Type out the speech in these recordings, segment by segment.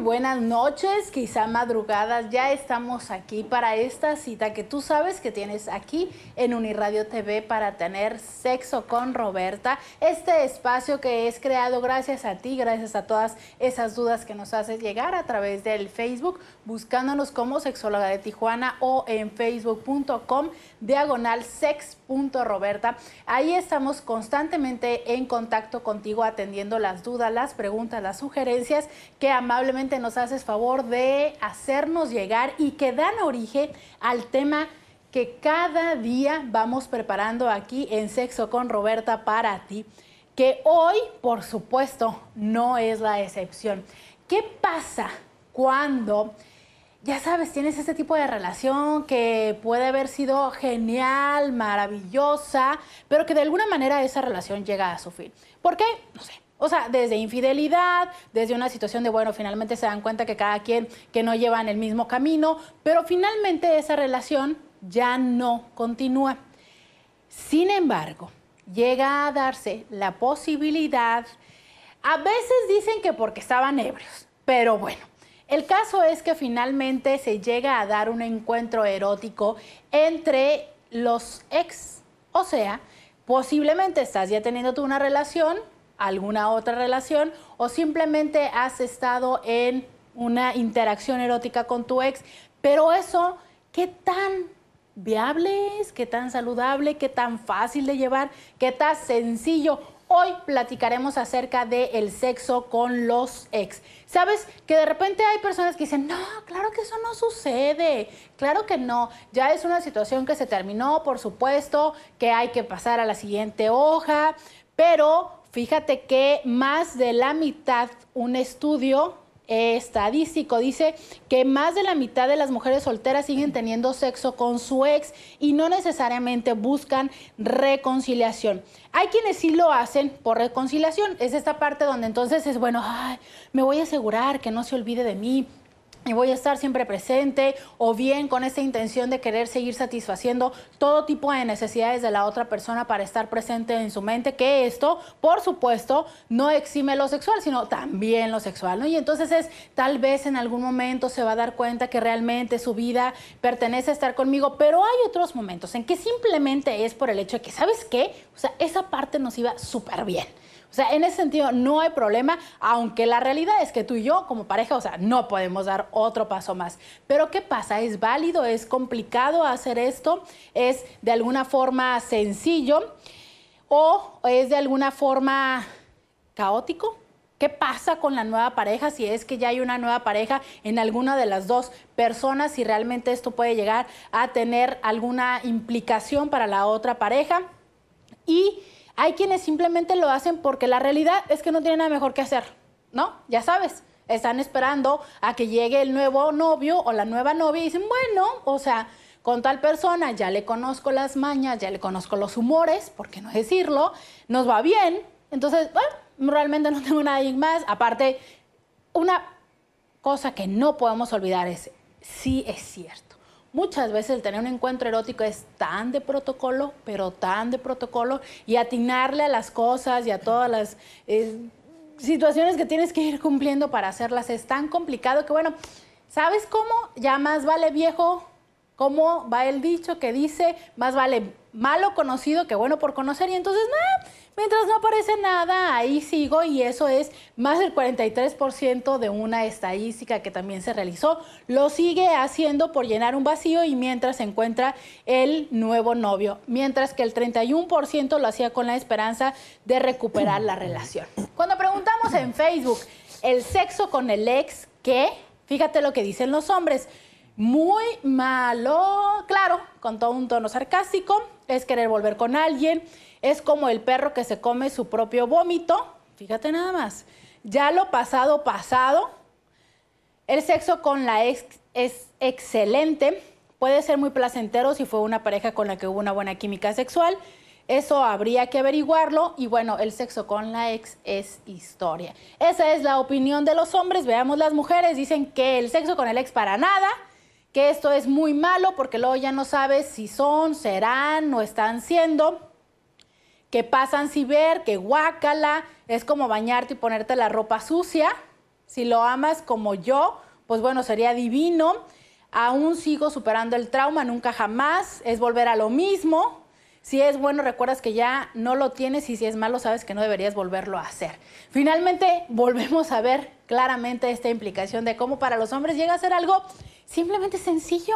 buenas noches, quizá madrugadas. Ya estamos aquí para esta cita que tú sabes que tienes aquí en Uniradio TV para tener sexo con Roberta. Este espacio que es creado gracias a ti, gracias a todas esas dudas que nos haces llegar a través del Facebook, buscándonos como Sexóloga de Tijuana o en facebook.com diagonal sex.roberta. Ahí estamos constantemente en contacto contigo atendiendo las dudas, las preguntas, las sugerencias que amablemente nos haces favor de hacernos llegar y que dan origen al tema que cada día vamos preparando aquí en Sexo con Roberta para ti, que hoy, por supuesto, no es la excepción. ¿Qué pasa cuando ya sabes, tienes ese tipo de relación que puede haber sido genial, maravillosa, pero que de alguna manera esa relación llega a su fin. ¿Por qué? No sé. O sea, desde infidelidad, desde una situación de, bueno, finalmente se dan cuenta que cada quien que no llevan el mismo camino, pero finalmente esa relación ya no continúa. Sin embargo, llega a darse la posibilidad, a veces dicen que porque estaban ebrios, pero bueno, el caso es que finalmente se llega a dar un encuentro erótico entre los ex. O sea, posiblemente estás ya teniendo tú una relación, alguna otra relación, o simplemente has estado en una interacción erótica con tu ex. Pero eso, ¿qué tan viable es? ¿Qué tan saludable? ¿Qué tan fácil de llevar? ¿Qué tan sencillo? Hoy platicaremos acerca del sexo con los ex. Sabes que de repente hay personas que dicen, no, claro que eso no sucede, claro que no, ya es una situación que se terminó, por supuesto, que hay que pasar a la siguiente hoja, pero fíjate que más de la mitad, un estudio estadístico. Dice que más de la mitad de las mujeres solteras siguen teniendo sexo con su ex y no necesariamente buscan reconciliación. Hay quienes sí lo hacen por reconciliación. Es esta parte donde entonces es, bueno, ay, me voy a asegurar que no se olvide de mí, y voy a estar siempre presente o bien con esa intención de querer seguir satisfaciendo todo tipo de necesidades de la otra persona para estar presente en su mente, que esto, por supuesto, no exime lo sexual, sino también lo sexual, Y entonces es, tal vez en algún momento se va a dar cuenta que realmente su vida pertenece a estar conmigo, pero hay otros momentos en que simplemente es por el hecho de que, ¿sabes qué? O sea, esa parte nos iba súper bien. O sea, en ese sentido no hay problema, aunque la realidad es que tú y yo como pareja, o sea, no podemos dar otro paso más. Pero ¿qué pasa? ¿Es válido? ¿Es complicado hacer esto? ¿Es de alguna forma sencillo? ¿O es de alguna forma caótico? ¿Qué pasa con la nueva pareja? Si es que ya hay una nueva pareja en alguna de las dos personas, si realmente esto puede llegar a tener alguna implicación para la otra pareja. Y hay quienes simplemente lo hacen porque la realidad es que no tienen nada mejor que hacer, ¿no? Ya sabes, están esperando a que llegue el nuevo novio o la nueva novia y dicen, bueno, o sea, con tal persona ya le conozco las mañas, ya le conozco los humores, ¿por qué no decirlo? Nos va bien, entonces, bueno, realmente no tengo nada más. Aparte, una cosa que no podemos olvidar es, sí es cierto Muchas veces el tener un encuentro erótico es tan de protocolo, pero tan de protocolo, y atinarle a las cosas y a todas las eh, situaciones que tienes que ir cumpliendo para hacerlas es tan complicado que, bueno, ¿sabes cómo? Ya más vale viejo, ¿cómo va el dicho que dice? Más vale malo conocido que bueno por conocer, y entonces, nada Mientras no aparece nada, ahí sigo y eso es más del 43% de una estadística que también se realizó. Lo sigue haciendo por llenar un vacío y mientras se encuentra el nuevo novio, mientras que el 31% lo hacía con la esperanza de recuperar la relación. Cuando preguntamos en Facebook el sexo con el ex, ¿qué? Fíjate lo que dicen los hombres muy malo, claro, con todo un tono sarcástico, es querer volver con alguien, es como el perro que se come su propio vómito, fíjate nada más, ya lo pasado pasado, el sexo con la ex es excelente, puede ser muy placentero si fue una pareja con la que hubo una buena química sexual, eso habría que averiguarlo y bueno, el sexo con la ex es historia. Esa es la opinión de los hombres, veamos las mujeres, dicen que el sexo con el ex para nada, que esto es muy malo porque luego ya no sabes si son, serán o están siendo, que pasan si ver, que guácala, es como bañarte y ponerte la ropa sucia. Si lo amas como yo, pues bueno, sería divino. Aún sigo superando el trauma, nunca jamás, es volver a lo mismo, si es bueno, recuerdas que ya no lo tienes y si es malo, sabes que no deberías volverlo a hacer. Finalmente, volvemos a ver claramente esta implicación de cómo para los hombres llega a ser algo simplemente sencillo.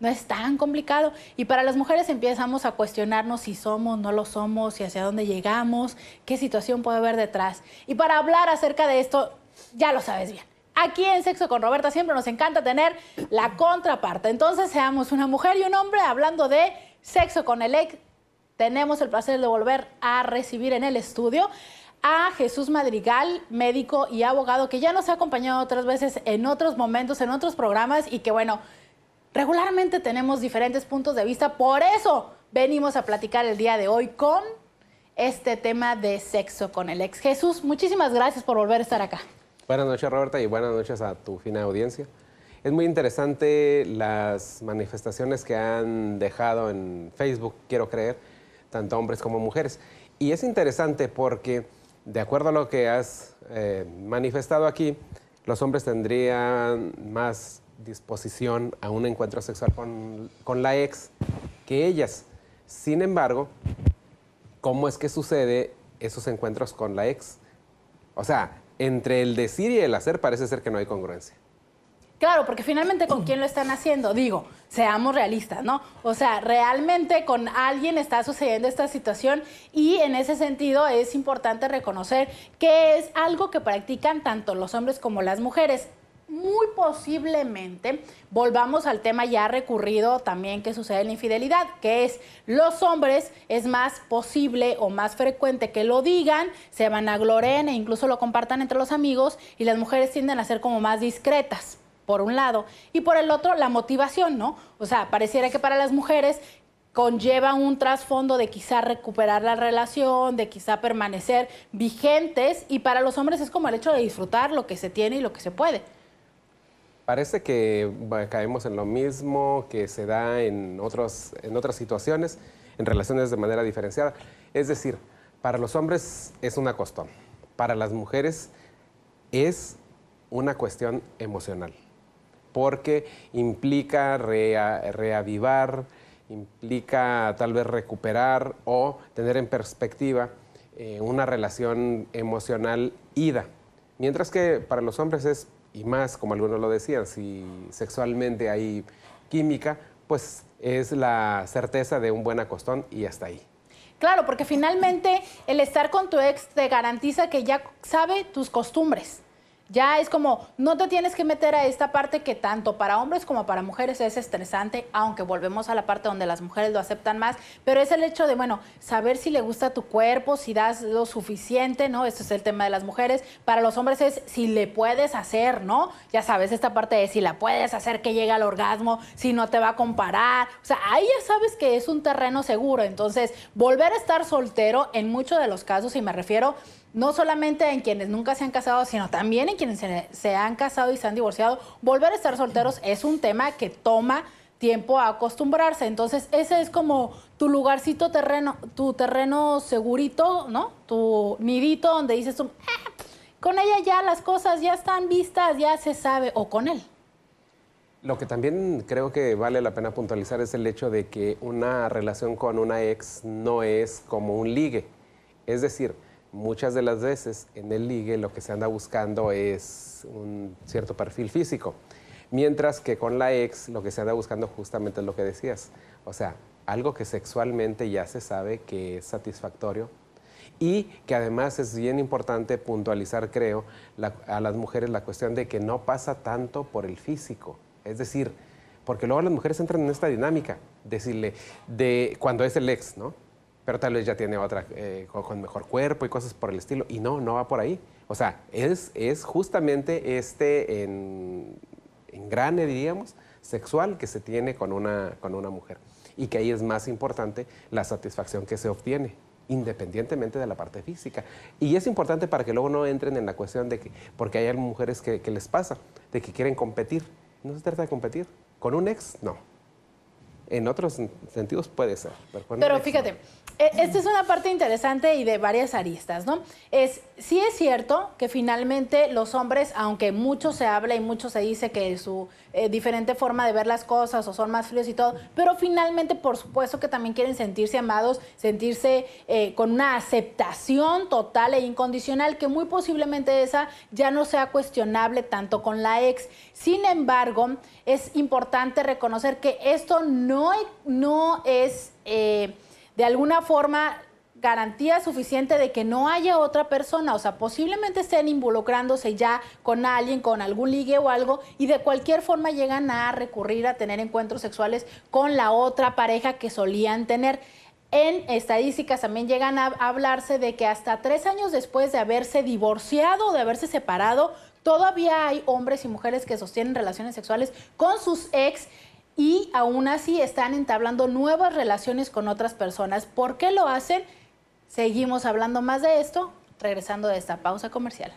No es tan complicado. Y para las mujeres empezamos a cuestionarnos si somos, no lo somos, si hacia dónde llegamos, qué situación puede haber detrás. Y para hablar acerca de esto, ya lo sabes bien. Aquí en Sexo con Roberta siempre nos encanta tener la contraparte. Entonces seamos una mujer y un hombre hablando de sexo con el ex tenemos el placer de volver a recibir en el estudio a Jesús Madrigal, médico y abogado, que ya nos ha acompañado otras veces en otros momentos, en otros programas y que bueno, regularmente tenemos diferentes puntos de vista. Por eso venimos a platicar el día de hoy con este tema de sexo con el ex. Jesús, muchísimas gracias por volver a estar acá. Buenas noches Roberta y buenas noches a tu fina audiencia. Es muy interesante las manifestaciones que han dejado en Facebook, quiero creer, tanto hombres como mujeres. Y es interesante porque, de acuerdo a lo que has eh, manifestado aquí, los hombres tendrían más disposición a un encuentro sexual con, con la ex que ellas. Sin embargo, ¿cómo es que sucede esos encuentros con la ex? O sea, entre el decir y el hacer parece ser que no hay congruencia. Claro, porque finalmente con quién lo están haciendo, digo, seamos realistas, ¿no? O sea, realmente con alguien está sucediendo esta situación y en ese sentido es importante reconocer que es algo que practican tanto los hombres como las mujeres muy posiblemente volvamos al tema ya recurrido también que sucede en la infidelidad, que es los hombres es más posible o más frecuente que lo digan, se van a glorear e incluso lo compartan entre los amigos y las mujeres tienden a ser como más discretas por un lado, y por el otro, la motivación, ¿no? O sea, pareciera que para las mujeres conlleva un trasfondo de quizá recuperar la relación, de quizá permanecer vigentes, y para los hombres es como el hecho de disfrutar lo que se tiene y lo que se puede. Parece que caemos en lo mismo que se da en, otros, en otras situaciones, en relaciones de manera diferenciada. Es decir, para los hombres es una costón, para las mujeres es una cuestión emocional porque implica reavivar, implica tal vez recuperar o tener en perspectiva eh, una relación emocional ida. Mientras que para los hombres es, y más como algunos lo decían, si sexualmente hay química, pues es la certeza de un buen acostón y hasta ahí. Claro, porque finalmente el estar con tu ex te garantiza que ya sabe tus costumbres. Ya es como, no te tienes que meter a esta parte que tanto para hombres como para mujeres es estresante, aunque volvemos a la parte donde las mujeres lo aceptan más, pero es el hecho de, bueno, saber si le gusta tu cuerpo, si das lo suficiente, ¿no? Esto es el tema de las mujeres. Para los hombres es si le puedes hacer, ¿no? Ya sabes, esta parte de si la puedes hacer que llegue al orgasmo, si no te va a comparar. O sea, ahí ya sabes que es un terreno seguro. Entonces, volver a estar soltero en muchos de los casos, y me refiero no solamente en quienes nunca se han casado, sino también en quienes se, han casado y se han divorciado. Volver a estar solteros es un tema que toma tiempo a acostumbrarse. Entonces, ese es como tu lugarcito terreno, tu terreno segurito, ¿no? Tu nidito donde dices, tú, ah, con ella ya las cosas ya están vistas, ya se sabe, o con él. Lo que también creo que vale la pena puntualizar es el hecho de que una relación con una ex no es como un ligue. Es decir, muchas de las veces en el ligue lo que se anda buscando es un cierto perfil físico. Mientras que con la ex lo que se anda buscando justamente es lo que decías. O sea, algo que sexualmente ya se sabe que es satisfactorio y que además es bien importante puntualizar, creo, a las mujeres la cuestión de que no pasa tanto por el físico. Es decir, porque luego las mujeres entran en esta dinámica, decirle, de cuando es el ex, ¿no? pero tal vez ya tiene otra eh, con, mejor cuerpo y cosas por el estilo. Y no, no va por ahí. O sea, es, justamente este en, engrane, diríamos, sexual que se tiene con una, con una mujer. Y que ahí es más importante la satisfacción que se obtiene independientemente de la parte física. Y es importante para que luego no entren en la cuestión de que, porque hay mujeres que les pasa, de que quieren competir. No se trata de competir. Con un ex, no en otros sentidos puede ser. Pero, fíjate, e-, esta es una parte interesante y de varias aristas, ¿no? Es, sí es cierto que finalmente los hombres, aunque mucho se habla y mucho se dice que su eh, diferente forma de ver las cosas o son más fríos y todo, pero finalmente por supuesto que también quieren sentirse amados, sentirse eh, con una aceptación total e incondicional, que muy posiblemente esa ya no sea cuestionable tanto con la ex. Sin embargo, es importante reconocer que esto no no, es eh, de alguna forma garantía suficiente de que no haya otra persona, o sea, posiblemente estén involucrándose ya con alguien, con algún ligue o algo, y de cualquier forma llegan a recurrir a tener encuentros sexuales con la otra pareja que solían tener. En estadísticas también llegan a hablarse de que hasta tres años después de haberse divorciado o de haberse separado, todavía hay hombres y mujeres que sostienen relaciones sexuales con sus ex y aún así están entablando nuevas relaciones con otras personas. ¿Por qué lo hacen? Seguimos hablando más de esto regresando de esta pausa comercial.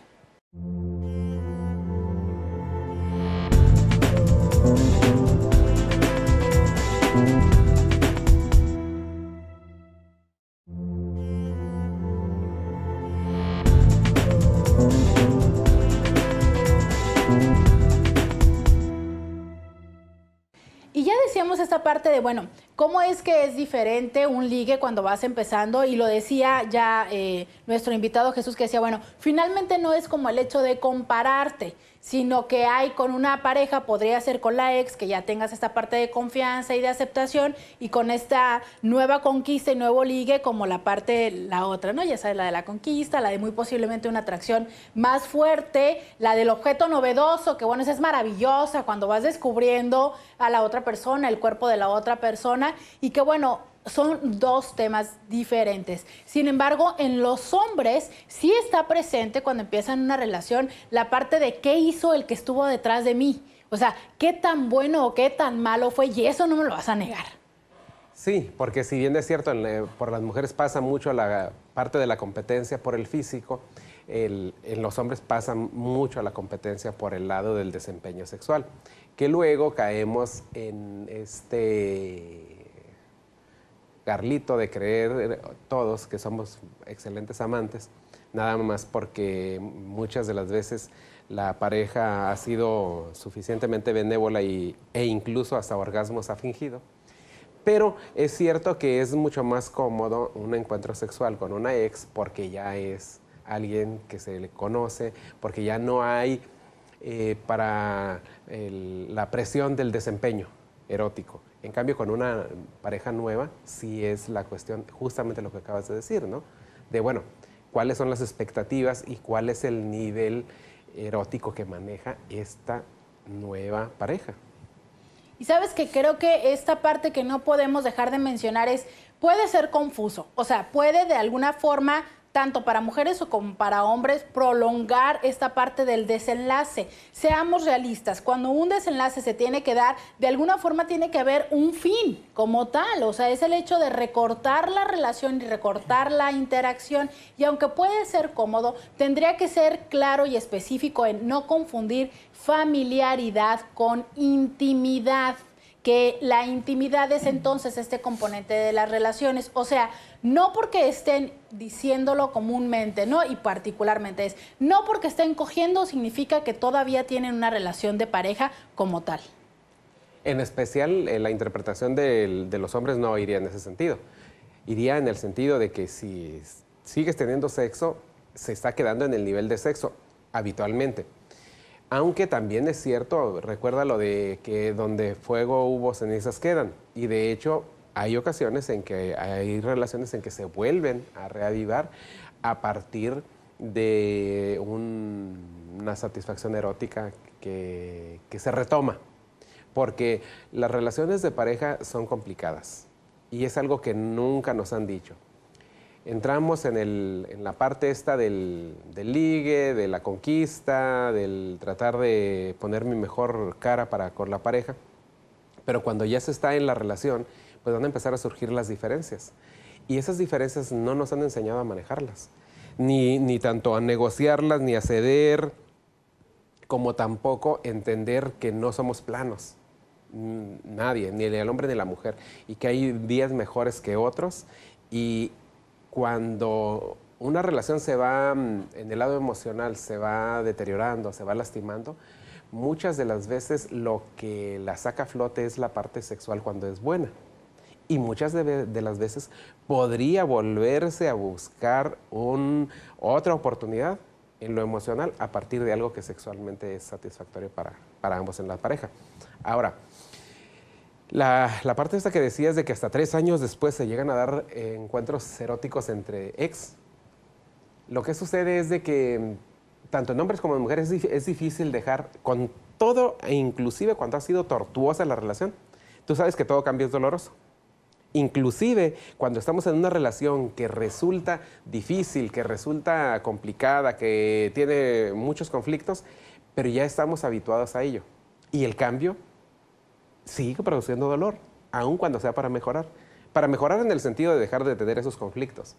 parte de, bueno, ¿cómo es que es diferente un ligue cuando vas empezando? Y lo decía ya eh, nuestro invitado Jesús que decía, bueno, finalmente no es como el hecho de compararte, sino que hay con una pareja, podría ser con la ex, que ya tengas esta parte de confianza y de aceptación, y con esta nueva conquista y nuevo ligue, como la parte, la otra, ¿no? Ya sabes, la de la conquista, la de muy posiblemente una atracción más fuerte, la del objeto novedoso, que bueno, esa es maravillosa cuando vas descubriendo a la otra persona, el cuerpo de la otra persona, y que bueno, son dos temas diferentes. Sin embargo, en los hombres sí está presente cuando empiezan una relación la parte de qué hizo el que estuvo detrás de mí. O sea, qué tan bueno o qué tan malo fue y eso no me lo vas a negar. Sí, porque si bien es cierto, por las mujeres pasa mucho la parte de la competencia por el físico, en los hombres pasa mucho la competencia por el lado del desempeño sexual, que luego caemos en este Carlito de creer eh, todos que somos excelentes amantes, nada más porque muchas de las veces la pareja ha sido suficientemente benévola y, e incluso hasta orgasmos ha fingido. Pero es cierto que es mucho más cómodo un encuentro sexual con una ex porque ya es alguien que se le conoce, porque ya no hay eh, para la presión del desempeño erótico. En cambio, con una pareja nueva, sí es la cuestión, justamente lo que acabas de decir, ¿no? De, bueno, cuáles son las expectativas y cuál es el nivel erótico que maneja esta nueva pareja. Y sabes que creo que esta parte que no podemos dejar de mencionar es, puede ser confuso, o sea, puede de alguna forma tanto para mujeres como para hombres, prolongar esta parte del desenlace. Seamos realistas, cuando un desenlace se tiene que dar, de alguna forma tiene que haber un fin como tal, o sea, es el hecho de recortar la relación y recortar la interacción, y aunque puede ser cómodo, tendría que ser claro y específico en no confundir familiaridad con intimidad que la intimidad es entonces este componente de las relaciones. O sea, no porque estén diciéndolo comúnmente, ¿no? Y particularmente es, no porque estén cogiendo significa que todavía tienen una relación de pareja como tal. En especial, eh, la interpretación de los hombres no iría en ese sentido. Iría en el sentido de que si sigues teniendo sexo, se está quedando en el nivel de sexo habitualmente. Aunque también es cierto, recuerda lo de que donde fuego hubo cenizas quedan. Y de hecho hay ocasiones en que hay relaciones en que se vuelven a reavivar a partir de una satisfacción erótica que se retoma. Porque las relaciones de pareja son complicadas y es algo que nunca nos han dicho entramos en, la parte esta del, ligue, de la conquista, del tratar de poner mi mejor cara para con la pareja. Pero cuando ya se está en la relación, pues van a empezar a surgir las diferencias. Y esas diferencias no nos han enseñado a manejarlas, ni, ni tanto a negociarlas, ni a ceder, como tampoco entender que no somos planos nadie, ni el hombre ni la mujer, y que hay días mejores que otros, y cuando una relación se va, mm, en el lado emocional, se va deteriorando, se va lastimando, muchas de las veces lo que la saca a flote es la parte sexual cuando es buena. Y muchas de, las veces podría volverse a buscar otra oportunidad en lo emocional a partir de algo que sexualmente es satisfactorio para, para ambos en la pareja. Ahora, la, parte esta que decías de que hasta tres años después se llegan a dar eh, encuentros eróticos entre ex, lo que sucede es de que mm, tanto en hombres como en mujeres es, es difícil dejar con todo, e inclusive cuando ha sido tortuosa la relación. Tú sabes que todo cambio es doloroso. Inclusive cuando estamos en una relación que resulta difícil, que resulta complicada, que tiene muchos conflictos, pero ya estamos habituados a ello. Y el cambio sigue produciendo dolor, aun cuando sea para mejorar. Para mejorar en el sentido de dejar de tener esos conflictos.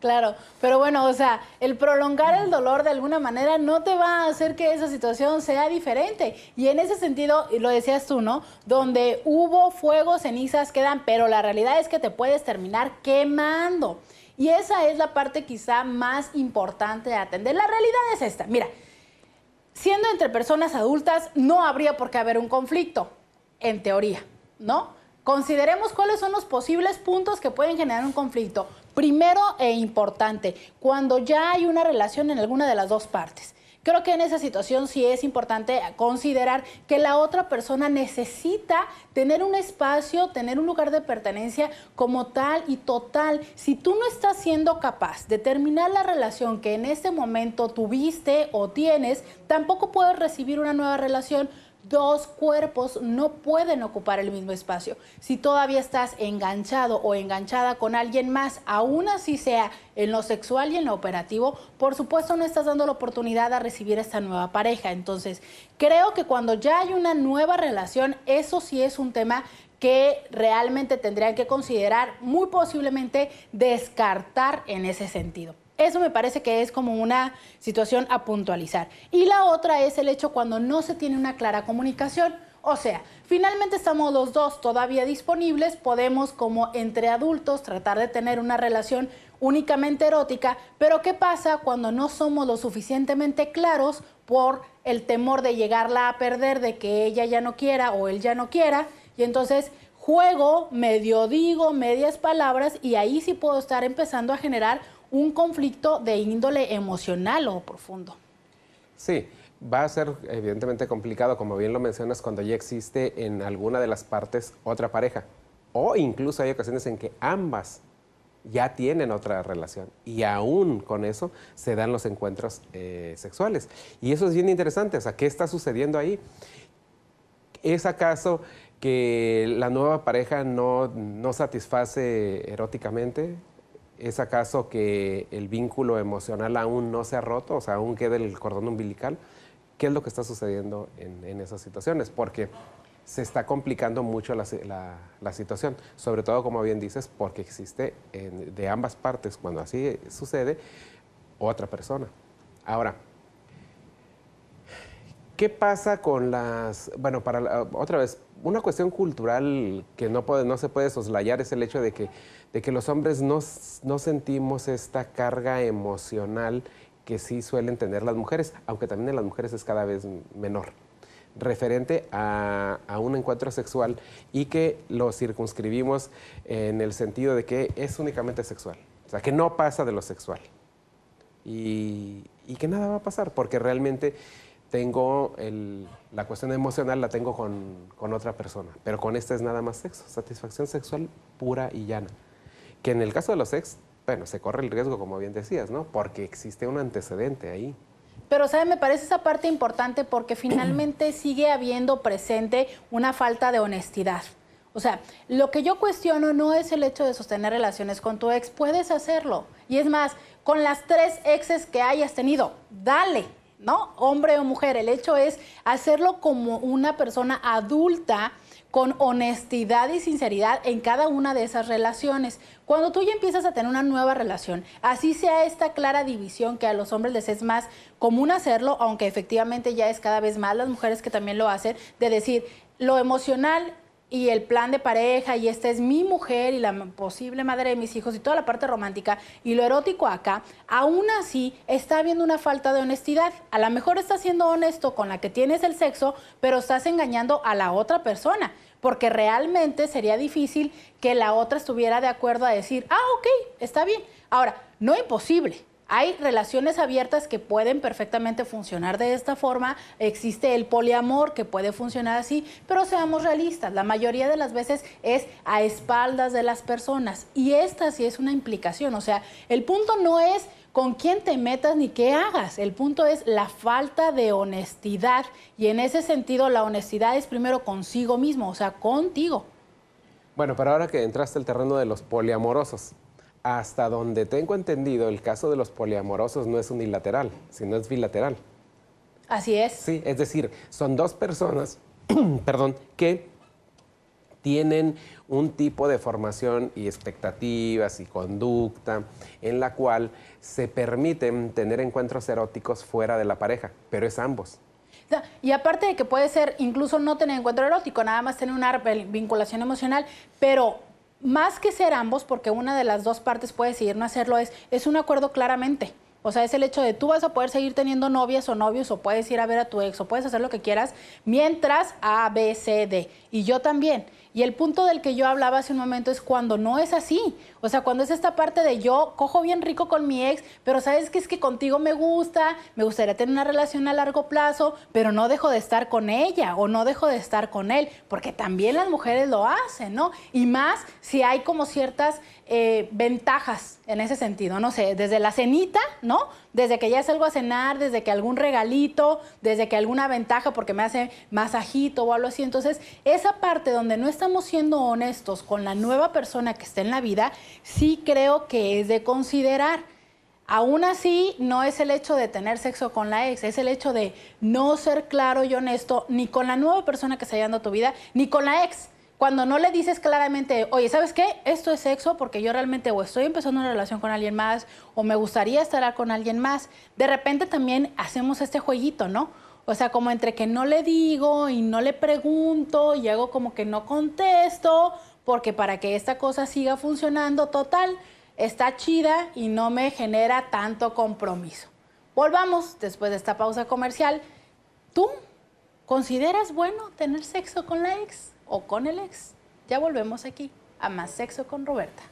Claro, pero bueno, o sea, el prolongar el dolor de alguna manera no te va a hacer que esa situación sea diferente. Y en ese sentido, lo decías tú, ¿no? Donde hubo fuego, cenizas quedan, pero la realidad es que te puedes terminar quemando. Y esa es la parte quizá más importante de atender. La realidad es esta, mira, siendo entre personas adultas no habría por qué haber un conflicto en teoría, ¿no? Consideremos cuáles son los posibles puntos que pueden generar un conflicto. Primero e importante, cuando ya hay una relación en alguna de las dos partes. Creo que en esa situación sí es importante considerar que la otra persona necesita tener un espacio, tener un lugar de pertenencia como tal y total. Si tú no estás siendo capaz de terminar la relación que en este momento tuviste o tienes, tampoco puedes recibir una nueva relación dos cuerpos no pueden ocupar el mismo espacio. Si todavía estás enganchado o enganchada con alguien más, aún así sea en lo sexual y en lo operativo, por supuesto no estás dando la oportunidad a recibir esta nueva pareja. Entonces, creo que cuando ya hay una nueva relación, eso sí es un tema que realmente tendrían que considerar, muy posiblemente descartar en ese sentido. Eso me parece que es como una situación a puntualizar. Y la otra es el hecho cuando no se tiene una clara comunicación. O sea, finalmente estamos los dos todavía disponibles, podemos como entre adultos tratar de tener una relación únicamente erótica, pero ¿qué pasa cuando no somos lo suficientemente claros por el temor de llegarla a perder, de que ella ya no quiera o él ya no quiera? Y entonces juego, medio digo, medias palabras y ahí sí puedo estar empezando a generar un conflicto de índole emocional o profundo. Sí, va a ser evidentemente complicado, como bien lo mencionas, cuando ya existe en alguna de las partes otra pareja. O incluso hay ocasiones en que ambas ya tienen otra relación y aún con eso se dan los encuentros eh, sexuales. Y eso es bien interesante, o sea, ¿qué está sucediendo ahí? ¿Es acaso que la nueva pareja no, no satisface eróticamente? ¿Es acaso que el vínculo emocional aún no se ha roto? O sea, aún queda el cordón umbilical. ¿Qué es lo que está sucediendo en, esas situaciones? Porque se está complicando mucho la, situación, sobre todo, como bien dices, porque existe de ambas partes, cuando así sucede, otra persona. Ahora, ¿qué pasa con las, bueno, para otra vez, una cuestión cultural que no, puede, no se puede soslayar es el hecho de que de que los hombres no, sentimos esta carga emocional que sí suelen tener las mujeres, aunque también en las mujeres es cada vez menor referente a, un encuentro sexual y que lo circunscribimos en el sentido de que es únicamente sexual, o sea, que no pasa de lo sexual y, que nada va a pasar, porque realmente tengo la cuestión emocional, la tengo con otra persona, pero con esta es nada más sexo, satisfacción sexual pura y llana. Que en el caso de los ex, bueno, se corre el riesgo, como bien decías, ¿no? Porque existe un antecedente ahí. Pero, ¿sabe? Me parece esa parte importante porque finalmente sigue habiendo presente una falta de honestidad. O sea, lo que yo cuestiono no es el hecho de sostener relaciones con tu ex, puedes hacerlo. Y es más, con las tres exes que hayas tenido, dale, ¿no? Hombre o mujer, el hecho es hacerlo como una persona adulta con honestidad y sinceridad en cada una de esas relaciones. Cuando tú ya empiezas a tener una nueva relación, así sea esta clara división que a los hombres les es más común hacerlo, aunque efectivamente ya es cada vez más las mujeres que también lo hacen, de decir, lo emocional y el plan de pareja y esta es mi mujer y la posible madre de mis hijos y toda la parte romántica y lo erótico acá, aún así está habiendo una falta de honestidad. A lo mejor estás siendo honesto con la que tienes el sexo, pero estás engañando a la otra persona, porque realmente sería difícil que la otra estuviera de acuerdo a decir, ah, ok, está bien. Ahora, no imposible, hay relaciones abiertas que pueden perfectamente funcionar de esta forma, existe el poliamor que puede funcionar así, pero seamos realistas, la mayoría de las veces es a espaldas de las personas y esta sí es una implicación, o sea, el punto no es con quién te metas ni qué hagas. El punto es la falta de honestidad. Y en ese sentido, la honestidad es primero consigo mismo, o sea, contigo. Bueno, pero ahora que entraste al terreno de los poliamorosos, hasta donde tengo entendido, el caso de los poliamorosos no es unilateral, sino es bilateral. Así es. Sí, es decir, son dos personas, perdón, que tienen un tipo de formación y expectativas y conducta en la cual se permiten tener encuentros eróticos fuera de la pareja, pero es ambos. Y aparte de que puede ser incluso no tener encuentro erótico, nada más tener una vinculación emocional, pero más que ser ambos, porque una de las dos partes puede decidir no hacerlo, es, es un acuerdo claramente. O sea, es el hecho de tú vas a poder seguir teniendo novias o novios o puedes ir a ver a tu ex o puedes hacer lo que quieras mientras A, B, C, D. Y yo también. Y el punto del que yo hablaba hace un momento es cuando no es así. O sea, cuando es esta parte de yo cojo bien rico con mi ex, pero sabes que es que contigo me gusta, me gustaría tener una relación a largo plazo, pero no dejo de estar con ella o no dejo de estar con él, porque también las mujeres lo hacen, ¿no? Y más si hay como ciertas eh, ventajas en ese sentido, no sé, desde la cenita, ¿no? Desde que ya salgo a cenar, desde que algún regalito, desde que alguna ventaja porque me hace masajito o algo así. Entonces, esa parte donde no estamos siendo honestos con la nueva persona que está en la vida, sí creo que es de considerar. Aún así, no es el hecho de tener sexo con la ex, es el hecho de no ser claro y honesto ni con la nueva persona que está llegando a tu vida, ni con la ex cuando no le dices claramente, oye, ¿sabes qué? Esto es sexo porque yo realmente o estoy empezando una relación con alguien más o me gustaría estar con alguien más, de repente también hacemos este jueguito, ¿no? O sea, como entre que no le digo y no le pregunto y hago como que no contesto, porque para que esta cosa siga funcionando, total, está chida y no me genera tanto compromiso. Volvamos después de esta pausa comercial. ¿Tú consideras bueno tener sexo con la ex? o con el ex. Ya volvemos aquí a Más Sexo con Roberta.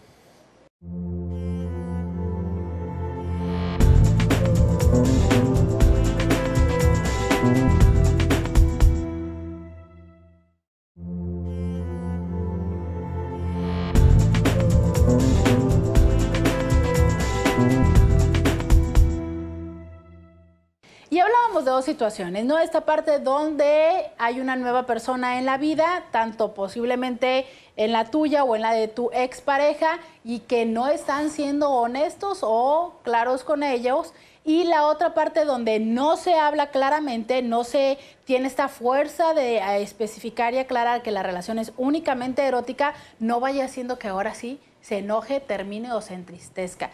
dos situaciones, ¿no? Esta parte donde hay una nueva persona en la vida, tanto posiblemente en la tuya o en la de tu expareja, y que no están siendo honestos o claros con ellos. Y la otra parte donde no se habla claramente, no se tiene esta fuerza de eh, especificar y aclarar que la relación es únicamente erótica, no vaya haciendo que ahora sí se enoje, termine o se entristezca.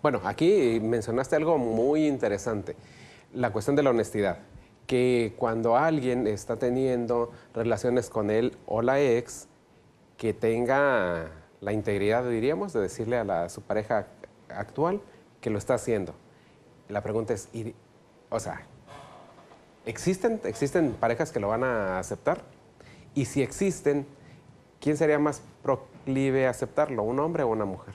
Bueno, aquí mencionaste algo muy interesante la cuestión de la honestidad, que cuando alguien está teniendo relaciones con él o la ex, que tenga la integridad, diríamos, de decirle a, la, su pareja actual que lo está haciendo. La pregunta es, o sea, ¿existen, ¿existen parejas que lo van a aceptar? Y si existen, ¿quién sería más proclive a aceptarlo, un hombre o una mujer?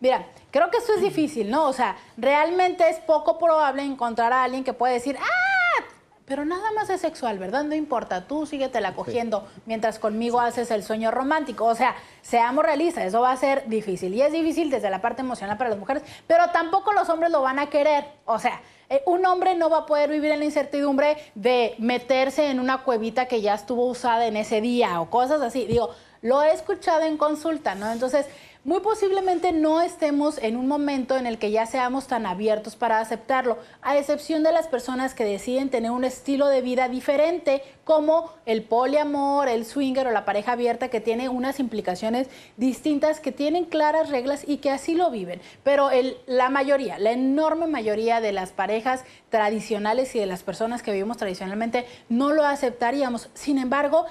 Mira, creo que esto es difícil, ¿no? O sea, realmente es poco probable encontrar a alguien que pueda decir, ¡ah! Pero nada más es sexual, ¿verdad? No importa, tú síguetela cogiendo mientras conmigo haces el sueño romántico. O sea, seamos realistas, eso va a ser difícil. Y es difícil desde la parte emocional para las mujeres, pero tampoco los hombres lo van a querer. O sea, eh, un hombre no va a poder vivir en la incertidumbre de meterse en una cuevita que ya estuvo usada en ese día o cosas así. Digo, lo he escuchado en consulta, ¿no? Entonces, muy posiblemente no estemos en un momento en el que ya seamos tan abiertos para aceptarlo, a excepción de las personas que deciden tener un estilo de vida diferente, como el poliamor, el swinger o la pareja abierta, que tiene unas implicaciones distintas, que tienen claras reglas y que así lo viven. Pero la mayoría, la enorme mayoría de las parejas tradicionales y de las personas que vivimos tradicionalmente no lo aceptaríamos. Sin embargo,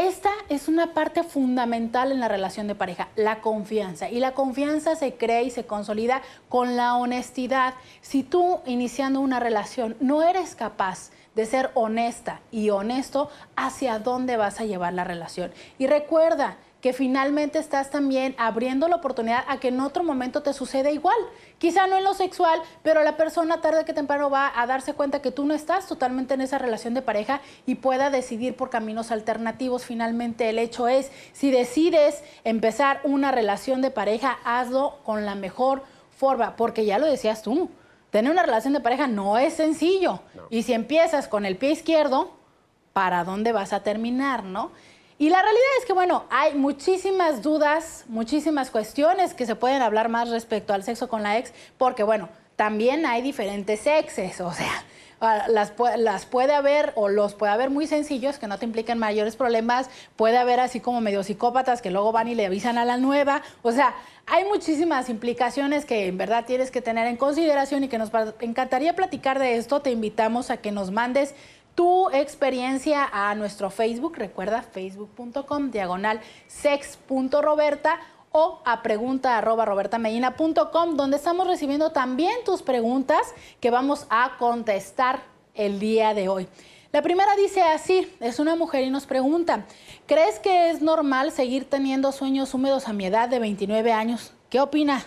esta es una parte fundamental en la relación de pareja, la confianza. Y la confianza se crea y se consolida con la honestidad. Si tú iniciando una relación no eres capaz de ser honesta y honesto, ¿hacia dónde vas a llevar la relación? Y recuerda, que finalmente estás también abriendo la oportunidad a que en otro momento te suceda igual. Quizá no en lo sexual, pero la persona tarde que temprano va a darse cuenta que tú no estás totalmente en esa relación de pareja y pueda decidir por caminos alternativos. Finalmente el hecho es, si decides empezar una relación de pareja, hazlo con la mejor forma, porque ya lo decías tú, tener una relación de pareja no es sencillo. Y si empiezas con el pie izquierdo, ¿para dónde vas a terminar, no? Y la realidad es que, bueno, hay muchísimas dudas, muchísimas cuestiones que se pueden hablar más respecto al sexo con la ex, porque, bueno, también hay diferentes exes, o sea, ah, las, las, puede haber o los puede haber muy sencillos que no te impliquen mayores problemas, puede haber así como medio psicópatas que luego van y le avisan a la nueva, o sea, hay muchísimas implicaciones que en verdad tienes que tener en consideración y que nos encantaría platicar de esto, te invitamos a que nos mandes tu experiencia a nuestro Facebook, recuerda facebook.com diagonal sex.roberta o a pregunta arroba donde estamos recibiendo también tus preguntas que vamos a contestar el día de hoy. La primera dice así, es una mujer y nos pregunta, ¿crees que es normal seguir teniendo sueños húmedos a mi edad de 29 años? ¿Qué opina?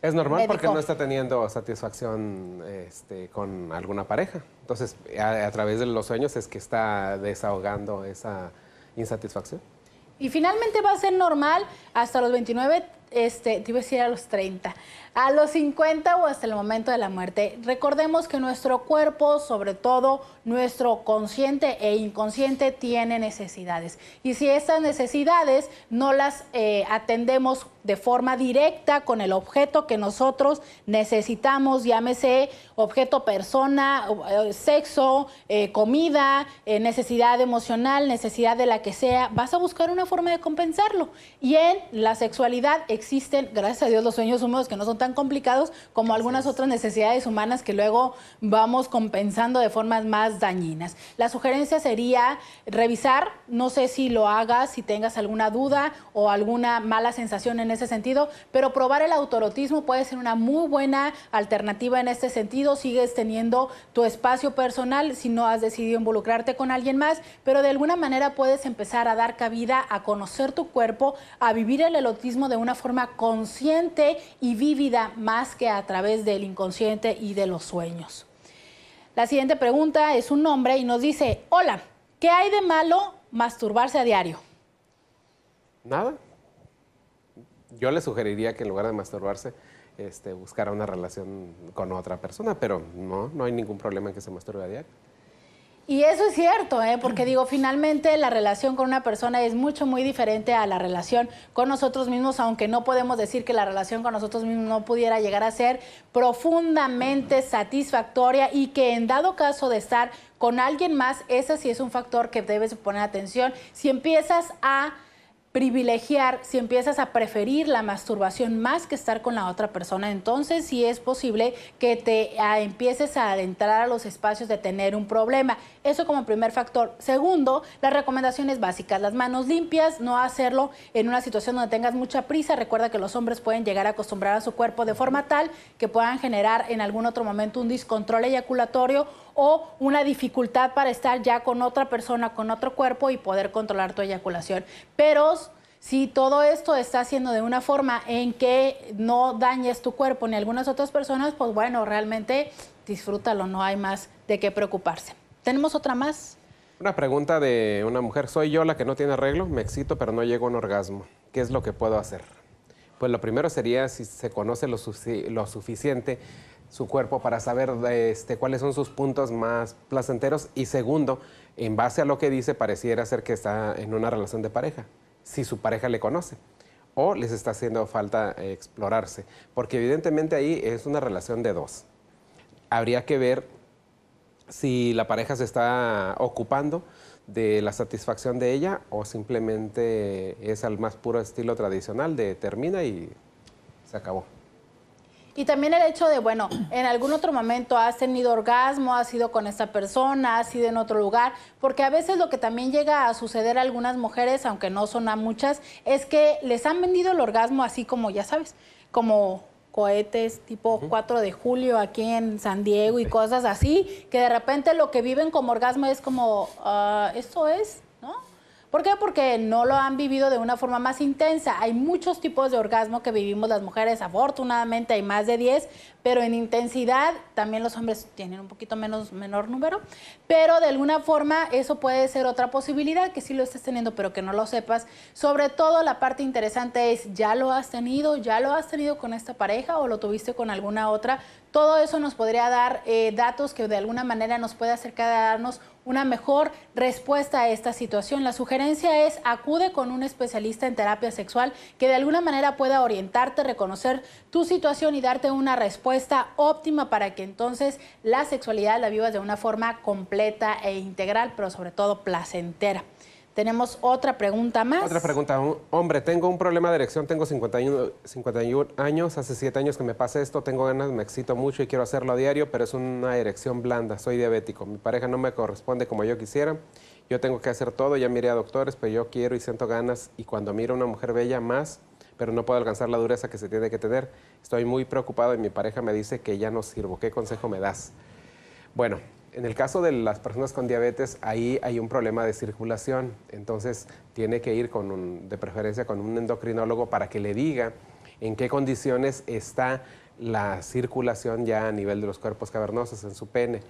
Es normal porque no está teniendo satisfacción este, con alguna pareja. Entonces, a, través de los sueños es que está desahogando esa insatisfacción. Y finalmente va a ser normal hasta los 29, este, te iba a decir a los 30, a los 50 o hasta el momento de la muerte. Recordemos que nuestro cuerpo, sobre todo nuestro consciente e inconsciente, tiene necesidades. Y si estas necesidades no las eh, atendemos de forma directa con el objeto que nosotros necesitamos, llámese objeto persona, eh, sexo, eh, comida, eh, necesidad emocional, necesidad de la que sea, vas a buscar una forma de compensarlo. Y en la sexualidad existen, gracias a Dios, los sueños humanos que no son tan complicados como algunas otras necesidades humanas que luego vamos compensando de formas más dañinas. La sugerencia sería revisar, no sé si lo hagas, si tengas alguna duda o alguna mala sensación en ese ese sentido, pero probar el autorotismo puede ser una muy buena alternativa en este sentido. Sigues teniendo tu espacio personal si no has decidido involucrarte con alguien más, pero de alguna manera puedes empezar a dar cabida a conocer tu cuerpo, a vivir el erotismo de una forma consciente y vívida más que a través del inconsciente y de los sueños. La siguiente pregunta es un hombre y nos dice, hola, ¿qué hay de malo masturbarse a diario? Nada yo le sugeriría que en lugar de masturbarse, este, buscara una relación con otra persona, pero no, no hay ningún problema en que se masturbe a diario. Y eso es cierto, ¿eh? porque digo, finalmente la relación con una persona es mucho, muy diferente a la relación con nosotros mismos, aunque no podemos decir que la relación con nosotros mismos no pudiera llegar a ser profundamente satisfactoria y que en dado caso de estar con alguien más, ese sí es un factor que debes poner atención. Si empiezas a privilegiar, si empiezas a preferir la masturbación más que estar con la otra persona, entonces sí es posible que te ah, empieces a adentrar a los espacios de tener un problema. Eso como primer factor. Segundo, las recomendaciones básicas, las manos limpias, no hacerlo en una situación donde tengas mucha prisa. Recuerda que los hombres pueden llegar a acostumbrar a su cuerpo de forma tal que puedan generar en algún otro momento un descontrol eyaculatorio o una dificultad para estar ya con otra persona, con otro cuerpo y poder controlar tu eyaculación. Pero si todo esto está haciendo de una forma en que no dañes tu cuerpo ni algunas otras personas, pues bueno, realmente disfrútalo, no hay más de qué preocuparse. ¿Tenemos otra más? Una pregunta de una mujer. Soy yo la que no tiene arreglo, me excito pero no llego a un orgasmo. ¿Qué es lo que puedo hacer? Pues lo primero sería si se conoce lo, lo suficiente su cuerpo para saber este, cuáles son sus puntos más placenteros y segundo, en base a lo que dice, pareciera ser que está en una relación de pareja, si su pareja le conoce o les está haciendo falta eh, explorarse, porque evidentemente ahí es una relación de dos. Habría que ver si la pareja se está ocupando de la satisfacción de ella o simplemente es al más puro estilo tradicional de termina y se acabó. Y también el hecho de, bueno, en algún otro momento has tenido orgasmo, has ido con esta persona, has ido en otro lugar, porque a veces lo que también llega a suceder a algunas mujeres, aunque no son a muchas, es que les han vendido el orgasmo así como, ya sabes, como cohetes tipo 4 de julio aquí en San Diego y cosas así, que de repente lo que viven como orgasmo es como, ah, ¿esto es? ¿Por qué? Porque no lo han vivido de una forma más intensa. Hay muchos tipos de orgasmo que vivimos las mujeres, afortunadamente hay más de 10, pero en intensidad también los hombres tienen un poquito menos, menor número, pero de alguna forma eso puede ser otra posibilidad que sí lo estés teniendo, pero que no lo sepas. Sobre todo la parte interesante es, ¿ya lo has tenido? ¿Ya lo has tenido con esta pareja o lo tuviste con alguna otra? Todo eso nos podría dar eh, datos que de alguna manera nos puede acercar a darnos una mejor respuesta a esta situación. La sugerencia es acude con un especialista en terapia sexual que de alguna manera pueda orientarte, reconocer tu situación y darte una respuesta óptima para que entonces la sexualidad la vivas de una forma completa e integral, pero sobre todo placentera. Tenemos otra pregunta más. Otra pregunta. Hombre, tengo un problema de erección, tengo 51, 51 años, hace 7 años que me pasa esto, tengo ganas, me excito mucho y quiero hacerlo a diario, pero es una erección blanda, soy diabético, mi pareja no me corresponde como yo quisiera, yo tengo que hacer todo, ya miré a doctores, pero yo quiero y siento ganas y cuando miro a una mujer bella más, pero no puedo alcanzar la dureza que se tiene que tener, estoy muy preocupado y mi pareja me dice que ya no sirvo, ¿qué consejo me das? Bueno, en el caso de las personas con diabetes, ahí hay un problema de circulación, entonces tiene que ir con de preferencia con un endocrinólogo para que le diga en qué condiciones está la circulación ya a nivel de los cuerpos cavernosos en su pene.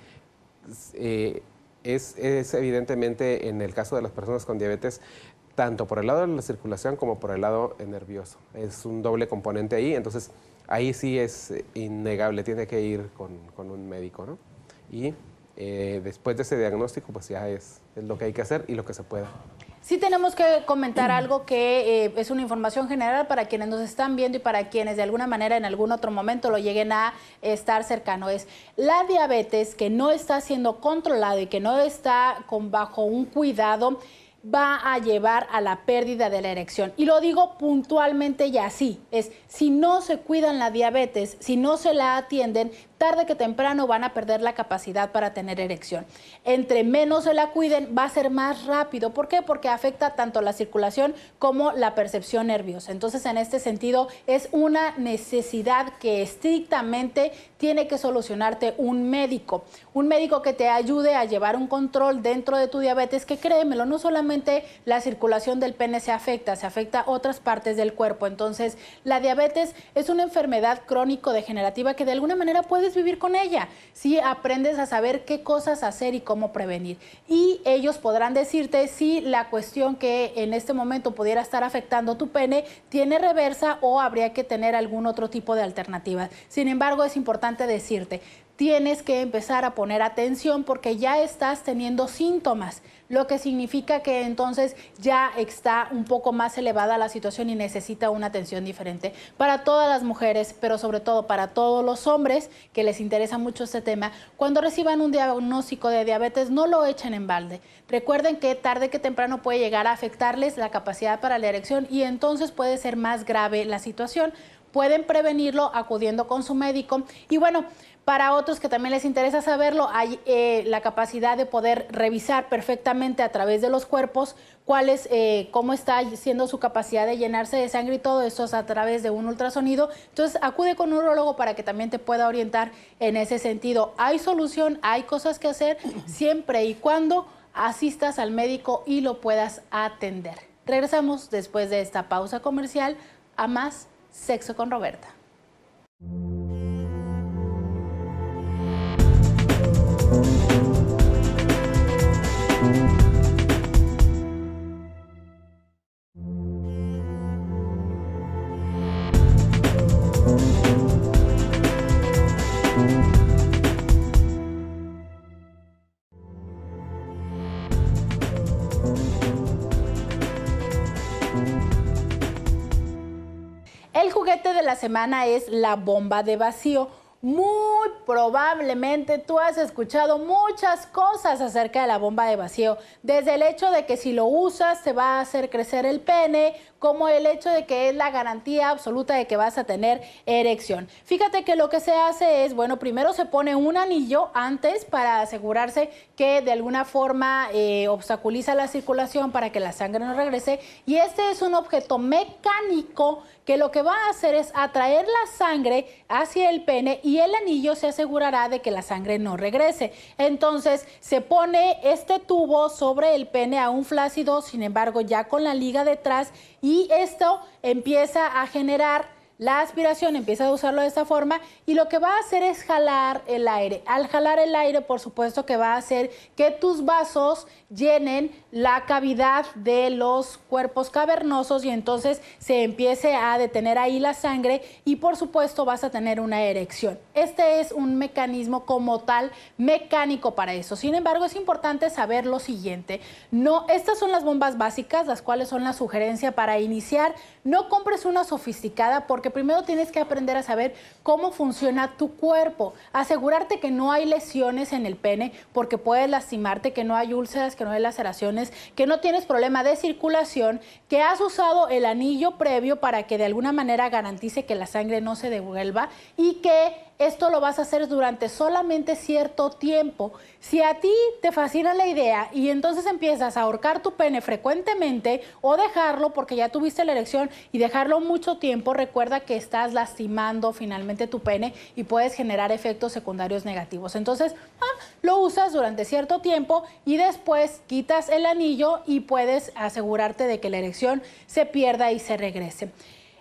Eh, es, evidentemente en el caso de las personas con diabetes tanto por el lado de la circulación como por el lado nervioso. Es un doble componente ahí, entonces ahí sí es innegable, tiene que ir con, con un médico, ¿no? Y eh, después de ese diagnóstico, pues ya es, lo que hay que hacer y lo que se puede. Sí tenemos que comentar algo que eh, es una información general para quienes nos están viendo y para quienes de alguna manera en algún otro momento lo lleguen a estar cercano. Es la diabetes que no está siendo controlada y que no está con, bajo un cuidado va a llevar a la pérdida de la erección. Y lo digo puntualmente y así, es si no se cuidan la diabetes, si no se la atienden, tarde que temprano van a perder la capacidad para tener erección. Entre menos se la cuiden, va a ser más rápido. ¿Por qué? Porque afecta tanto la circulación como la percepción nerviosa. Entonces, en este sentido, es una necesidad que estrictamente tiene que solucionarte un médico. Un médico que te ayude a llevar un control dentro de tu diabetes, que créemelo, no solamente la circulación del pene se afecta, se afecta otras partes del cuerpo. Entonces, la diabetes es una enfermedad crónico-degenerativa que de alguna manera puede vivir con ella, si aprendes a saber qué cosas hacer y cómo prevenir. Y ellos podrán decirte si la cuestión que en este momento pudiera estar afectando tu pene tiene reversa o habría que tener algún otro tipo de alternativa. Sin embargo, es importante decirte, tienes que empezar a poner atención porque ya estás teniendo síntomas, lo que significa que entonces ya está un poco más elevada la situación y necesita una atención diferente para todas las mujeres, pero sobre todo para todos los hombres que les interesa mucho este tema. Cuando reciban un diagnóstico de diabetes, no lo echen en balde. Recuerden que tarde que temprano puede llegar a afectarles la capacidad para la erección y entonces puede ser más grave la situación pueden prevenirlo acudiendo con su médico. Y bueno, para otros que también les interesa saberlo, hay eh, la capacidad de poder revisar perfectamente a través de los cuerpos cuáles, eh, cómo está siendo su capacidad de llenarse de sangre y todo eso a través de un ultrasonido. Entonces, acude con un urologo para que también te pueda orientar en ese sentido. Hay solución, hay cosas que hacer siempre y cuando asistas al médico y lo puedas atender. Regresamos después de esta pausa comercial a más Sexo con Roberta. El juguete de la semana es la bomba de vacío muy probablemente tú has escuchado muchas cosas acerca de la bomba de vacío, desde el hecho de que si lo usas te va a hacer crecer el pene, como el hecho de que es la garantía absoluta de que vas a tener erección. Fíjate que lo que se hace es, bueno, primero se pone un anillo antes para asegurarse que de alguna forma eh, obstaculiza la circulación para que la sangre no regrese y este es un objeto mecánico que lo que va a hacer es atraer la sangre hacia el pene y el anillo se asegurará de que la sangre no regrese. Entonces se pone este tubo sobre el pene aún flácido, sin embargo ya con la liga detrás y esto empieza a generar la aspiración empieza a usarlo de esta forma y lo que va a hacer es jalar el aire. Al jalar el aire, por supuesto que va a hacer que tus vasos llenen la cavidad de los cuerpos cavernosos y entonces se empiece a detener ahí la sangre y por supuesto vas a tener una erección. Este es un mecanismo como tal mecánico para eso. Sin embargo, es importante saber lo siguiente. No, estas son las bombas básicas, las cuales son la sugerencia para iniciar. No compres una sofisticada porque primero tienes que aprender a saber cómo funciona tu cuerpo, asegurarte que no hay lesiones en el pene, porque puedes lastimarte, que no hay úlceras, que no hay laceraciones, que no tienes problema de circulación, que has usado el anillo previo para que de alguna manera garantice que la sangre no se devuelva y que esto lo vas a hacer durante solamente cierto tiempo. Si a ti te fascina la idea y entonces empiezas a ahorcar tu pene frecuentemente o dejarlo porque ya tuviste la erección y dejarlo mucho tiempo, recuerda que estás lastimando finalmente tu pene y puedes generar efectos secundarios negativos. Entonces, ah, lo usas durante cierto tiempo y después quitas el anillo y puedes asegurarte de que la erección se pierda y se regrese.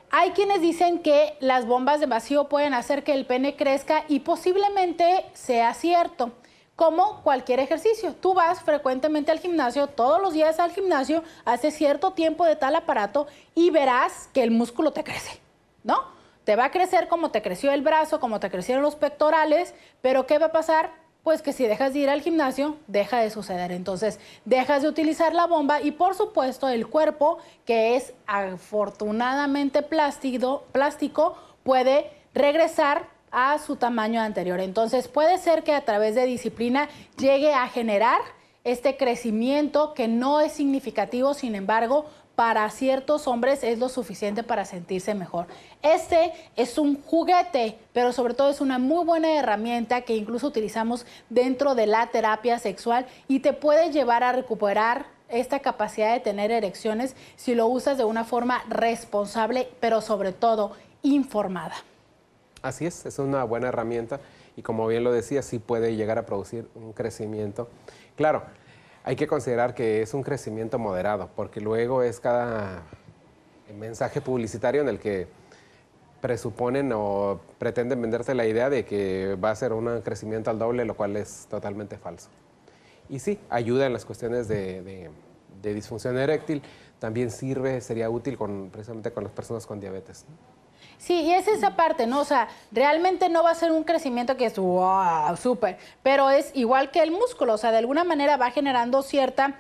Hay quienes dicen que las bombas de vacío pueden hacer que el pene crezca y posiblemente sea cierto, como cualquier ejercicio. Tú vas frecuentemente al gimnasio, todos los días al gimnasio, hace cierto tiempo de tal aparato y verás que el músculo te crece, ¿no? Te va a crecer como te creció el brazo, como te crecieron los pectorales, pero ¿qué va a pasar? pues que si dejas de ir al gimnasio, deja de suceder. Entonces, dejas de utilizar la bomba y por supuesto el cuerpo, que es afortunadamente plástico, plástico puede regresar a su tamaño anterior. Entonces, puede ser que a través de disciplina llegue a generar este crecimiento que no es significativo, sin embargo, para ciertos hombres es lo suficiente para sentirse mejor. Este es un juguete, pero sobre todo es una muy buena herramienta que incluso utilizamos dentro de la terapia sexual y te puede llevar a recuperar esta capacidad de tener erecciones si lo usas de una forma responsable, pero sobre todo informada. Así es, es una buena herramienta y como bien lo decía, sí puede llegar a producir un crecimiento. Claro, hay que considerar que es un crecimiento moderado, porque luego es cada mensaje publicitario en el que presuponen o pretenden venderse la idea de que va a ser un crecimiento al doble, lo cual es totalmente falso. Y sí, ayuda en las cuestiones de, disfunción eréctil, también sirve, sería útil precisamente con las personas con diabetes. Sí, y es esa parte, ¿no? O sea, realmente no va a ser un crecimiento que es wow, súper, pero es igual que el músculo, o sea, de alguna manera va generando cierta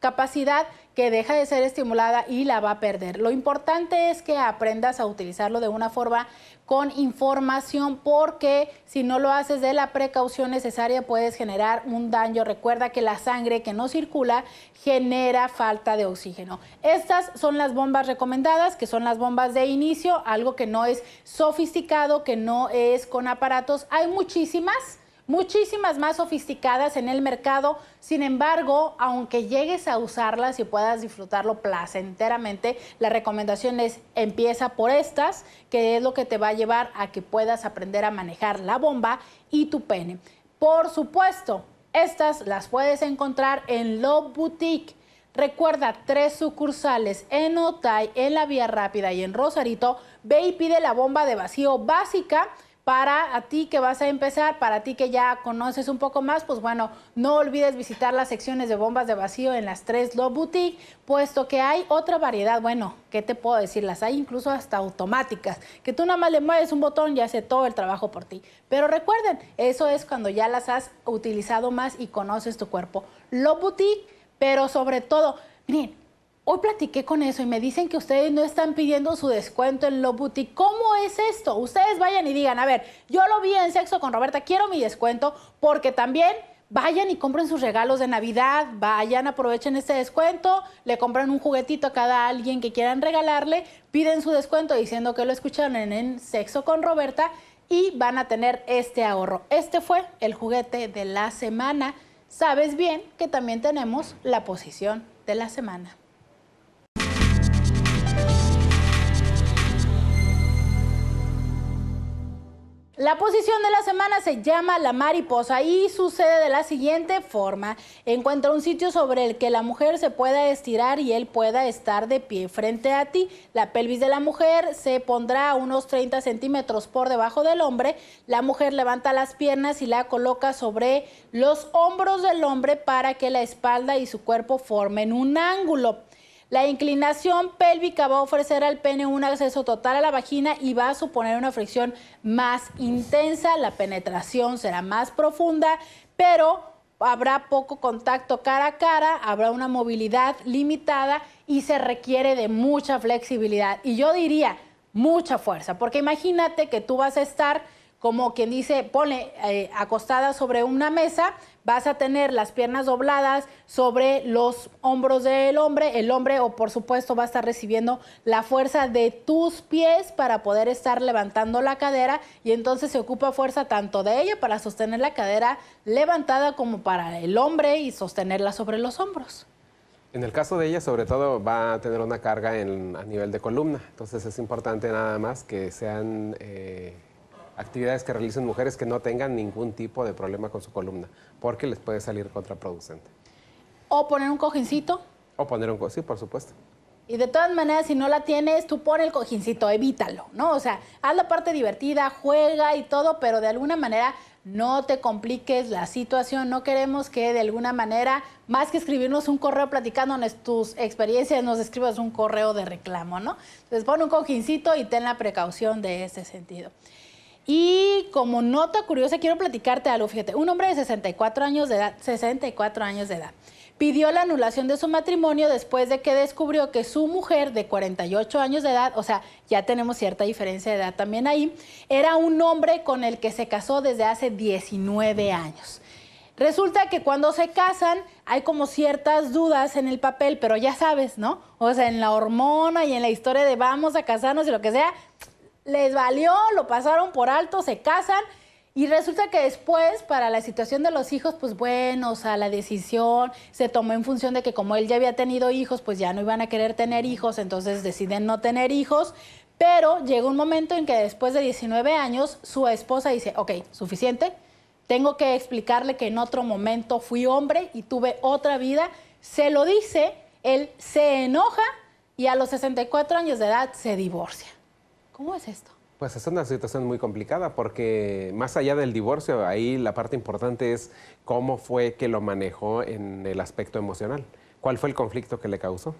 capacidad que deja de ser estimulada y la va a perder. Lo importante es que aprendas a utilizarlo de una forma con información porque si no lo haces de la precaución necesaria puedes generar un daño. Recuerda que la sangre que no circula genera falta de oxígeno. Estas son las bombas recomendadas, que son las bombas de inicio, algo que no es sofisticado, que no es con aparatos. Hay muchísimas muchísimas más sofisticadas en el mercado. Sin embargo, aunque llegues a usarlas y puedas disfrutarlo placenteramente, la recomendación es empieza por estas, que es lo que te va a llevar a que puedas aprender a manejar la bomba y tu pene. Por supuesto, estas las puedes encontrar en Love Boutique. Recuerda, tres sucursales en Otay, en la Vía Rápida y en Rosarito. Ve y pide la bomba de vacío básica para a ti que vas a empezar, para ti que ya conoces un poco más, pues bueno, no olvides visitar las secciones de bombas de vacío en las tres lo Boutique, puesto que hay otra variedad, bueno, ¿qué te puedo decir? Las hay incluso hasta automáticas, que tú nada más le mueves un botón y hace todo el trabajo por ti. Pero recuerden, eso es cuando ya las has utilizado más y conoces tu cuerpo. Lo Boutique, pero sobre todo, miren, Hoy platiqué con eso y me dicen que ustedes no están pidiendo su descuento en Love Boutique. ¿Cómo es esto? Ustedes vayan y digan, a ver, yo lo vi en Sexo con Roberta, quiero mi descuento porque también vayan y compren sus regalos de Navidad, vayan, aprovechen este descuento, le compran un juguetito a cada alguien que quieran regalarle, piden su descuento diciendo que lo escucharon en, Sexo con Roberta y van a tener este ahorro. Este fue el juguete de la semana. Sabes bien que también tenemos la posición de la semana. La posición de la semana se llama la mariposa y sucede de la siguiente forma. Encuentra un sitio sobre el que la mujer se pueda estirar y él pueda estar de pie frente a ti. La pelvis de la mujer se pondrá a unos 30 centímetros por debajo del hombre. La mujer levanta las piernas y la coloca sobre los hombros del hombre para que la espalda y su cuerpo formen un ángulo. La inclinación pélvica va a ofrecer al pene un acceso total a la vagina y va a suponer una fricción más intensa, la penetración será más profunda, pero habrá poco contacto cara a cara, habrá una movilidad limitada y se requiere de mucha flexibilidad. Y yo diría, mucha fuerza, porque imagínate que tú vas a estar como quien dice, pone eh, acostada sobre una mesa, vas a tener las piernas dobladas sobre los hombros del hombre. El hombre, o por supuesto, va a estar recibiendo la fuerza de tus pies para poder estar levantando la cadera y entonces se ocupa fuerza tanto de ella para sostener la cadera levantada como para el hombre y sostenerla sobre los hombros. En el caso de ella, sobre todo, va a tener una carga a nivel de columna. Entonces es importante nada más que sean eh, actividades que realicen mujeres que no tengan ningún tipo de problema con su columna porque les puede salir contraproducente. O poner un cojincito. O poner un cojincito, por supuesto. Y de todas maneras, si no la tienes, tú pon el cojincito, evítalo, ¿no? O sea, haz la parte divertida, juega y todo, pero de alguna manera no te compliques la situación. No queremos que de alguna manera, más que escribirnos un correo platicándonos tus experiencias, nos escribas un correo de reclamo, ¿no? Entonces pon un cojincito y ten la precaución de ese sentido. Y como nota curiosa, quiero platicarte algo. Fíjate, un hombre de 64 años de edad, 64 años de edad, pidió la anulación de su matrimonio después de que descubrió que su mujer de 48 años de edad, o sea, ya tenemos cierta diferencia de edad también ahí, era un hombre con el que se casó desde hace 19 años. Resulta que cuando se casan hay como ciertas dudas en el papel, pero ya sabes, ¿no? O sea, en la hormona y en la historia de vamos a casarnos y lo que sea, les valió, lo pasaron por alto, se casan y resulta que después, para la situación de los hijos, pues bueno, o sea, la decisión se tomó en función de que como él ya había tenido hijos, pues ya no iban a querer tener hijos, entonces deciden no tener hijos. Pero llega un momento en que después de 19 años, su esposa dice, ok, suficiente, tengo que explicarle que en otro momento fui hombre y tuve otra vida. Se lo dice, él se enoja y a los 64 años de edad se divorcia. ¿Cómo es esto? Pues es una situación muy complicada porque más allá del divorcio, ahí la parte importante es cómo fue que lo manejó en el aspecto emocional. ¿Cuál fue el conflicto que le causó?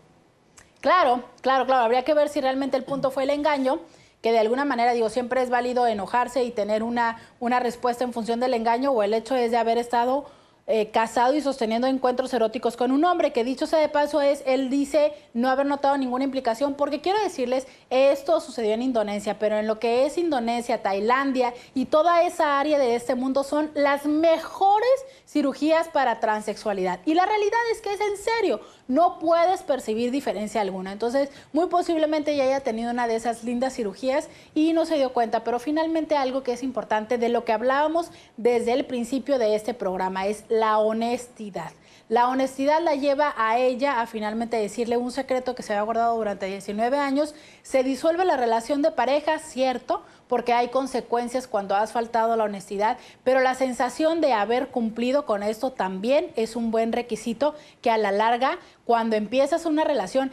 Claro, claro, claro. Habría que ver si realmente el punto fue el engaño, que de alguna manera, digo, siempre es válido enojarse y tener una, una respuesta en función del engaño o el hecho es de haber estado eh, casado y sosteniendo encuentros eróticos con un hombre, que dicho sea de paso es, él dice no haber notado ninguna implicación, porque quiero decirles, esto sucedió en Indonesia, pero en lo que es Indonesia, Tailandia y toda esa área de este mundo son las mejores cirugías para transexualidad. Y la realidad es que es en serio, no puedes percibir diferencia alguna. Entonces, muy posiblemente ya haya tenido una de esas lindas cirugías y no se dio cuenta, pero finalmente algo que es importante de lo que hablábamos desde el principio de este programa es la honestidad. La honestidad la lleva a ella a finalmente decirle un secreto que se había guardado durante 19 años. Se disuelve la relación de pareja, cierto, porque hay consecuencias cuando has faltado a la honestidad, pero la sensación de haber cumplido con esto también es un buen requisito que a la larga, cuando empiezas una relación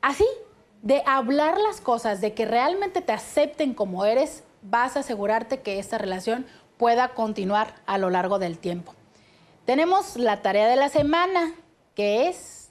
así, de hablar las cosas, de que realmente te acepten como eres, vas a asegurarte que esta relación pueda continuar a lo largo del tiempo. Tenemos la tarea de la semana, que es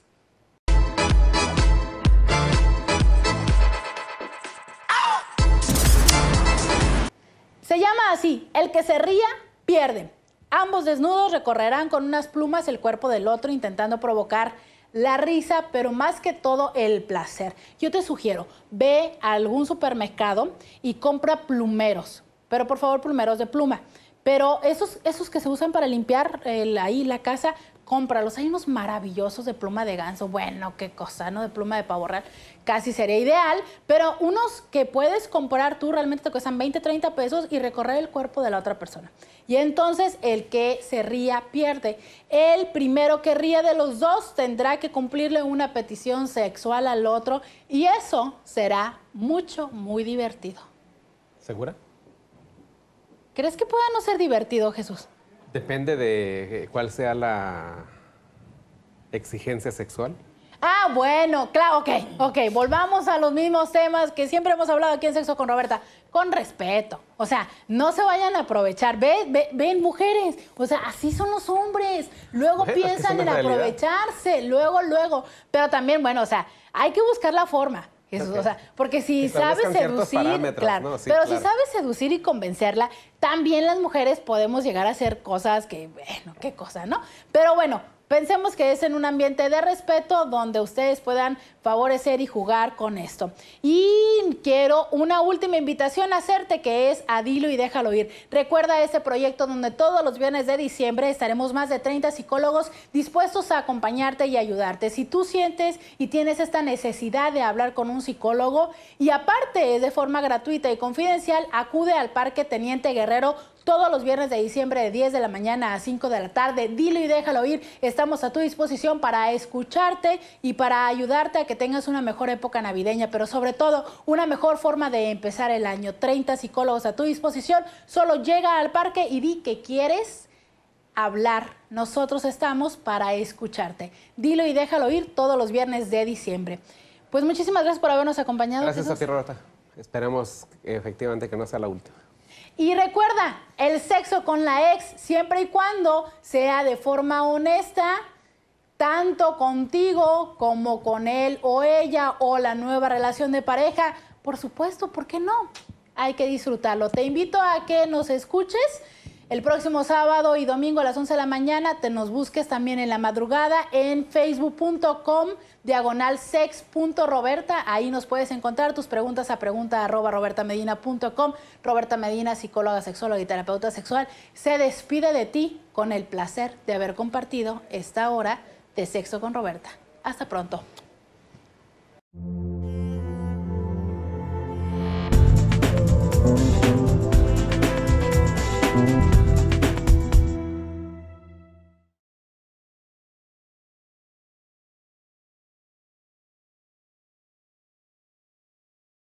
Se llama así, el que se ría, pierde. Ambos desnudos recorrerán con unas plumas el cuerpo del otro intentando provocar la risa, pero más que todo el placer. Yo te sugiero, ve a algún supermercado y compra plumeros, pero por favor plumeros de pluma. Pero esos, esos que se usan para limpiar eh, ahí la casa, cómpralos. Hay unos maravillosos de pluma de ganso, bueno, qué cosa, ¿no? De pluma de pavo real, casi sería ideal, pero unos que puedes comprar tú realmente te cuestan 20, 30 pesos y recorrer el cuerpo de la otra persona. Y entonces el que se ría pierde. El primero que ría de los dos tendrá que cumplirle una petición sexual al otro y eso será mucho, muy divertido. ¿Segura? ¿Crees que pueda no ser divertido, Jesús? Depende de eh, cuál sea la exigencia sexual. Ah, bueno, claro, ok, ok. Volvamos a los mismos temas que siempre hemos hablado aquí en Sexo con Roberta. Con respeto. O sea, no se vayan a aprovechar. Ven, ven, mujeres. O sea, así son los hombres. Luego piensan en aprovecharse. Luego, luego. Pero también, bueno, o sea, hay que buscar la forma porque si sabes seducir, claro, pero si sabes seducir y convencerla, también las mujeres podemos llegar a hacer cosas que, bueno, qué cosa, ¿no? Pero bueno, Pensemos que es en un ambiente de respeto donde ustedes puedan favorecer y jugar con esto. Y quiero una última invitación hacerte que es a Dilo y déjalo ir. Recuerda ese proyecto donde todos los viernes de diciembre estaremos más de 30 psicólogos dispuestos a acompañarte y ayudarte. Si tú sientes y tienes esta necesidad de hablar con un psicólogo y aparte es de forma gratuita y confidencial, acude al Parque Teniente Guerrero todos los viernes de diciembre de 10 de la mañana a 5 de la tarde. Dilo y déjalo ir. Estamos a tu disposición para escucharte y para ayudarte a que tengas una mejor época navideña, pero sobre todo una mejor forma de empezar el año. 30 psicólogos a tu disposición. Solo llega al parque y di que quieres hablar. Nosotros estamos para escucharte. Dilo y déjalo ir todos los viernes de diciembre. Pues muchísimas gracias por habernos acompañado. Gracias a ti, Esperemos efectivamente que no sea la última. Y recuerda, el sexo con la ex, siempre y cuando sea de forma honesta, tanto contigo como con él o ella o la nueva relación de pareja, por supuesto, ¿por qué no? Hay que disfrutarlo. Te invito a que nos escuches el próximo sábado y domingo a las 11 de la mañana. Te nos busques también en la madrugada en facebook.com diagonal Ahí nos puedes encontrar tus preguntas a pregunta robertamedina.com. Roberta Medina, psicóloga, sexóloga y terapeuta sexual, se despide de ti con el placer de haber compartido esta hora de Sexo con Roberta. Hasta pronto.